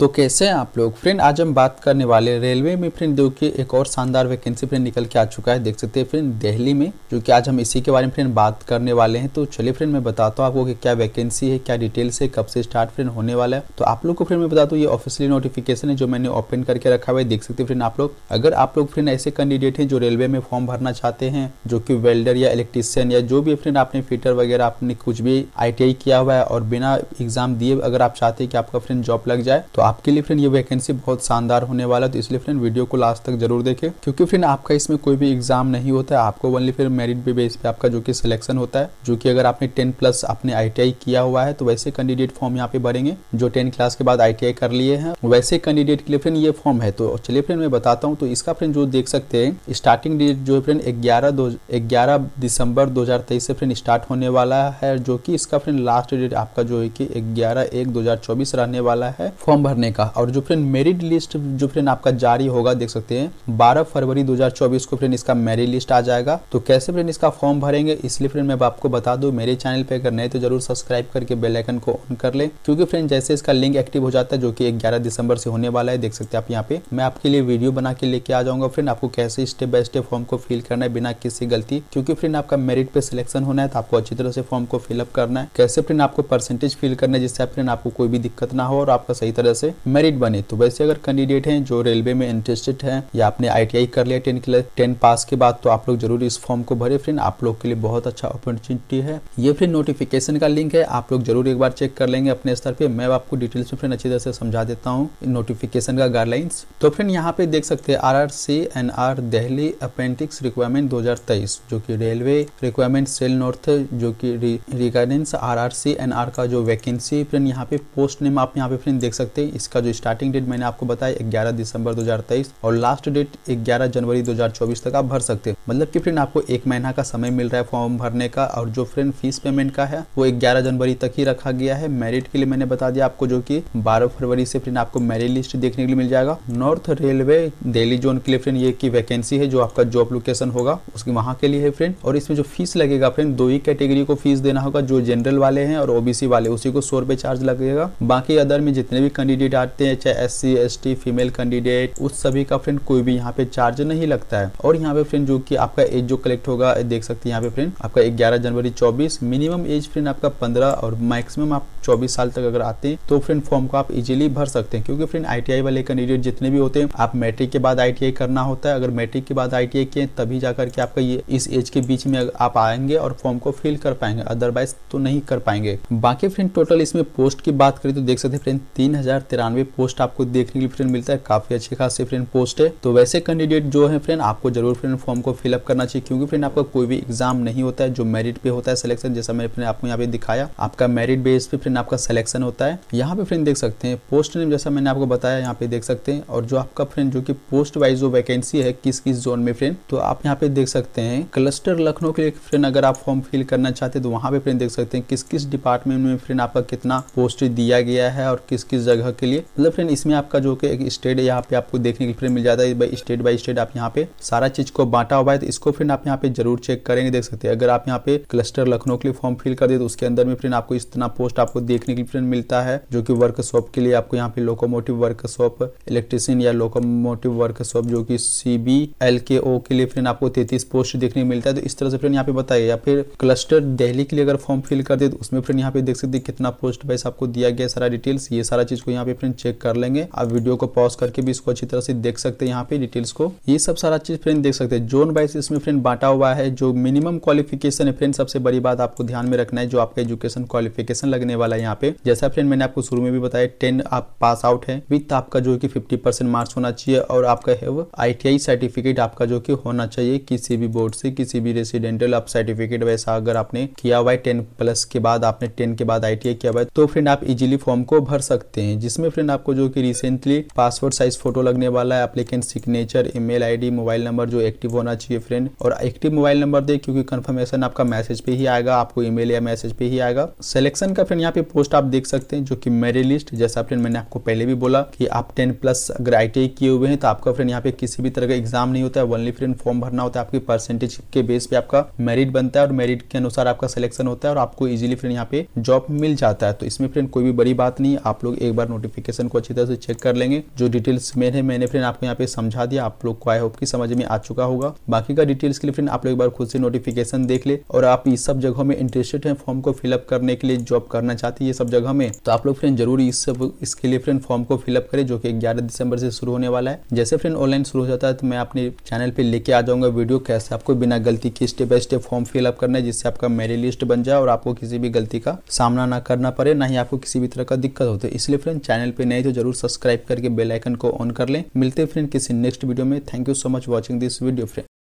तो कैसे हैं आप लोग फ्रेंड आज हम बात करने वाले रेलवे में फ्रेंड जो कि एक और शानदार वैकेंसी फ्रेंड निकल के आ चुका है देख सकते हैं फ्रेंड दिल्ली में जो कि आज हम इसी के बारे में फ्रेंड बात करने वाले हैं तो चलिए फ्रेंड मैं बताता हूँ आपको कि क्या वैकेंसी है क्या डिटेल्स है कब से स्टार्ट फ्रेंड होने वाला है तो आप लोग को फ्रेंड मैं बता दू ये ऑफिसियली नोटिफिकेशन है जो मैंने ओपन करके रखा हुआ है देख सकते हैं फ्रेंड आप लोग अगर आप लोग फ्रेंड ऐसे कैंडिडेट है जो रेलवे में फॉर्म भरना चाहते हैं जो की वेल्डर या इलेक्ट्रीशियन या जो भी फ्रेंड आपने फिटर वगैरह आपने कुछ भी आई किया हुआ है और बिना एग्जाम दिए अगर आप चाहते हैं कि आपका फ्रेंड जॉब लग जाए तो आपके लिए फ्रेंड ये वैकेंसी बहुत शानदार होने वाला है तो इसलिए फ्रेंड वीडियो को लास्ट तक जरूर देखें क्योंकि फ्रेंड आपका इसमें कोई भी एग्जाम नहीं होता है आपको ओनली फिर मेरिट बेस पे आपका जो कि सिलेक्शन होता है जो कि अगर आपने टेन प्लस आपने आई किया हुआ है तो वैसे कैंडिडेट फॉर्म यहाँ पे भरेंगे जो टेन क्लास के बाद आई कर लिए हैं वैसे कैंडिडेट के लिए फ्रेंड ये फॉर्म है तो चलिए फ्रेंड मैं बताता हूँ तो इसका फ्रेंड जो देख सकते हैं स्टार्टिंग डेट जो है फ्रेंड ग्यारह दो ग्यारह दिसंबर दो से फ्रेंड स्टार्ट होने वाला है जो की इसका फ्रेंड लास्ट डेट आपका जो है की ग्यारह एक दो रहने वाला है फॉर्म भरने का और जो फ्रेंड मेरिट लिस्ट जो फ्रेंड आपका जारी होगा देख सकते हैं 12 फरवरी 2024 को फ्रेंड इसका मेरिट लिस्ट आ जाएगा तो कैसे फ्रेंड इसका फॉर्म भरेंगे इसलिए फ्रेंड मैं आपको बता दू मेरे चैनल पे अगर नए तो जरूर सब्सक्राइब करके बेलाइकन को ऑन कर ले क्योंकि फ्रेंड जैसे इसका लिंक एक्टिव हो जाता है जो की ग्यारह दिसंबर से होने वाला है देख सकते आप यहाँ पे मैं आपके लिए वीडियो बना के लेके आ जाऊंगा फ्रेंड आपको कैसे स्टेप बाय स्टेप फॉर्म को फिल करना है बिना किसी गलती क्योंकि फ्रेंड आपका मेरिट पे सिलेक्शन होना है तो आपको अच्छी तरह से फॉर्म को फिलअप करना है कैसे फ्रेंड आपको परसेंटेज फिल करना है जिससे फ्रेंड आपको कोई भी दिक्कत ना हो और आपका सही तरह से से मेरिट बने तो वैसे अगर कैंडिडेट हैं जो रेलवे में इंटरेस्टेड हैं या आपने आईटीआई कर लिया टेन क्लास टेन पास के बाद तो आप लोग जरूर इस फॉर्म को भरे फ्रेंड आप लोग के लिए बहुत अच्छा अपॉर्चुनिटी है ये फिर नोटिफिकेशन का लिंक है आप लोग जरूर एक बार चेक कर लेंगे अपने स्तर पर मैं आपको डिटेल्स में फ्रेंड अच्छी तरह से समझा देता हूँ नोटिफिकेशन का गाइडलाइंस तो फ्रेंड यहाँ पे देख सकते हैं R R C N R Delhi apprentice requirement दो जो की रेलवे रिक्वायरमेंट सेल नॉर्थ जो की regarding R R C N R का जो वैकेंसी फ्रेंड यहाँ पे पोस्ट नेम आप यहाँ पे फ्रेंड देख सकते हैं इसका जो स्टार्टिंग डेट मैंने आपको बताया ग्यारह दिसंबर 2023 और लास्ट डेट 11 जनवरी 2024 तक आप भर सकते हैं मतलब कि फ्रेंड आपको एक महीना का समय मिल रहा है फॉर्म भरने का और जो फ्रेंड फीस पेमेंट का है वो ग्यारह जनवरी तक ही रखा गया है मेरिट के लिए मैंने बता दिया आपको जो की बारह फरवरी से फ्रेंड आपको मेरिट लिस्ट देखने के लिए मिल जाएगा नॉर्थ रेलवे दिल्ली जोन के लिए फ्रेंड ये की वैकेंसी है जो आपका जॉब लोकेशन होगा उसके वहां के लिए है फ्रेंड और इसमें जो फीस लगेगा फ्रेंड दो ही कैटेगरी को फीस देना होगा जो जनरल वाले हैं और ओबीसी वाले उसी को सौ रुपए चार्ज लगेगा बाकी अदर में जितने भी कैंडिडेट कैंडिडेट आते हैं चाहे एस सी फीमेल कैंडिडेट उस सभी का फ्रेंड कोई भी यहाँ पे चार्ज नहीं लगता है और यहाँ पे फ्रेंड जो की आपका एज जो कलेक्ट होगा देख सकते हैं यहाँ पे फ्रेंड आपका ग्यारह जनवरी चौबीस मिनिमम एज फ्रेंड आपका पंद्रह और मैक्सिमम आप चौबीस साल तक अगर आते हैं तो फ्रेंड फॉर्म को आप इजिली भर सकते हैं क्योंकि फ्रेंड आई वाले कैंडिडेट जितने भी होते हैं आप मैट्रिक के बाद आई करना होता है अगर मैट्रिक के बाद आईटीआई किए तभी जाकर के आपका ये इस एज के बीच में आप आएंगे और फॉर्म को फिल कर पाएंगे अदरवाइज तो नहीं कर पाएंगे बाकी फ्रेंड टोटल इसमें पोस्ट की बात करें तो देख सकते हैं फ्रेंड तीन हजार तिरानवे पोस्ट आपको देखने के लिए फ्रेंड मिलता है काफी अच्छे खासी फ्रेंड पोस्ट है तो वैसे कैंडिडेट जो है फ्रेंड आपको जरूर फ्रेंड फॉर्म को फिलअप करना चाहिए क्योंकि फ्रेंड आपका कोई भी एग्जाम नहीं होता है जो मेरिट पे होता है सिलेक्शन जैसा मैंने फ्रेंड आपको यहाँ पे दिखाया आपका मेरिट बेस पे फ्रेंड आपका सिलेक्शन होता है यहाँ पे फ्रेंड देख सकते हैं पोस्ट नेम जैसा मैंने आपको बताया यहाँ पे देख सकते हैं और जो आपका फ्रेंड जो की पोस्ट वाइज जो वैकेंसी है किस किस जोन में फ्रेंड तो आप यहाँ पे देख सकते हैं क्लस्टर लखनऊ के लिए फ्रेंड अगर आप फॉर्म फिल करना चाहते हैं तो वहाँ पे फ्रेंड देख सकते हैं किस किस डिपार्टमेंट में फ्रेंड आपका कितना पोस्ट दिया गया है और किस किस जगह के के लिए मतलब फ्रेंड इसमें आपका जो कि स्टेट है यहाँ पे आपको देखने के लिए मिल जाता है स्टेट बाई स्टेट आप यहाँ पे सारा चीज को बांटा हुआ है तो इसको फ्रेंड आप यहाँ पे जरूर चेक करेंगे देख सकते हैं अगर आप यहाँ पे क्लस्टर लखनऊ के लिए फॉर्म फिल कर दे तो उसके अंदर में फ्रेंड आपको इतना पोस्ट आपको देखने के लिए फ्रेंड मिलता है जो की वर्कशॉप के लिए आपको यहाँ पे लोकोमोटिव वर्कशॉप इलेक्ट्रीशियन या लोकोमोटिव वर्कशॉप जो की सी बी एल के ओ के लिए फ्रेंड आपको तैतीस पोस्ट देखने को मिलता है तो इस तरह से फ्रेंड यहाँ पे बताइए या फिर क्लस्टर दिल्ली के लिए अगर फॉर्म फिल कर दे तो उसमें फ्रेंड यहाँ पे देख सकते कितना पोस्ट वाइस आपको दिया गया सारा डिटेल्स ये सारा चीज को यहाँ यहाँ पे फ्रेंड चेक कर लेंगे आप वीडियो को पॉज करके भी इसको अच्छी तरह से देख सकते हैं यहाँ पे डिटेल्स को ये सब सारा चीज फ्रेंड देख सकते हैं जोन वाइज इसमें फ्रेंड बांटा हुआ है जो मिनिमम क्वालिफिकेशन है फ्रेंड सबसे बड़ी बात आपको ध्यान में रखना है जो आपका एजुकेशन क्वालिफिकेशन लगने वाला है यहाँ पे जैसा फ्रेंड मैंने आपको शुरू में भी बताया टेन आप पास आउट है विथ आपका जो की फिफ्टी मार्क्स होना चाहिए और आपका है आई सर्टिफिकेट आपका जो की होना चाहिए किसी भी बोर्ड से किसी भी रेसिडेंटल आप सर्टिफिकेट वैसा अगर आपने किया हुआ है टेन प्लस के बाद आपने टेन के बाद आई किया हुआ है तो फ्रेंड आप इजिली फॉर्म को भर सकते हैं जिस इसमें फ्रेंड आपको जो कि रिसेंटली पासवर्ड साइज फोटो लगने वाला है applicant signature email ID mobile number जो एक्टिव होना चाहिए फ्रेंड और एक्टिव मोबाइल नंबर दे क्योंकि कंफर्मेशन आपका मैसेज पे ही आएगा आपको ईमेल या मैसेज पे ही आएगा सिलेक्शन का फ्रेंड यहाँ पे पोस्ट आप देख सकते हैं जो कि मेरी लिस्ट जैसा फ्रेंड मैंने आपको पहले भी बोला कि आप टेन प्लस अगर आई किए हुए हैं तो आपका फ्रेंड यहाँ पे किसी भी तरह का एग्जाम नहीं होता है ओनली फ्रेंड फॉर्म भरना होता है आपकी परसेंटेज के बेस पे आपका मेरिट बनता है और मेरिट के अनुसार आपका सिलेक्शन होता है और आपको इजिली फ्रेंड यहाँ पे जॉब मिल जाता है तो इसमें फ्रेंड कोई भी बड़ी बात नहीं आप लोग एक बार नोटिस नोटिफिकेशन को अच्छी तरह से चेक कर लेंगे जो डिटेल्स मेन है मैंने फ्रेंड आपको यहाँ पे समझा दिया आप लोग को आई होप की समझ में आ चुका होगा बाकी का डिटेल्स के लिए फ्रेंड आप लोग एक बार खुद से नोटिफिकेशन देख ले और आप इस सब जगहों में इंटरेस्टेड है फॉर्म को फिलअप करने के लिए जॉब करना चाहते हैं ये सब जगह में तो आप लोग फ्रेंड जरूर इस सब इसके लिए फ्रेंड फॉर्म को फिलअप करें जो कि ग्यारह दिसंबर से शुरू होने वाला है जैसे फ्रेंड ऑनलाइन शुरू हो जाता है तो मैं अपने चैनल पर लेके आ जाऊंगा वीडियो कैसे आपको बिना गलती के step by step form fill up करना है जिससे आपका मेरिट लिस्ट बन जाए और आपको किसी भी गलती का सामना ना करना पड़े ना ही आपको किसी भी तरह का दिक्कत हो तो इसलिए फ्रेंड चैनल पे नए तो जरूर सब्सक्राइब करके बेलाइकन को ऑन कर लें मिलते फ्रेंड किसी नेक्स्ट वीडियो में thank you so much watching this video friend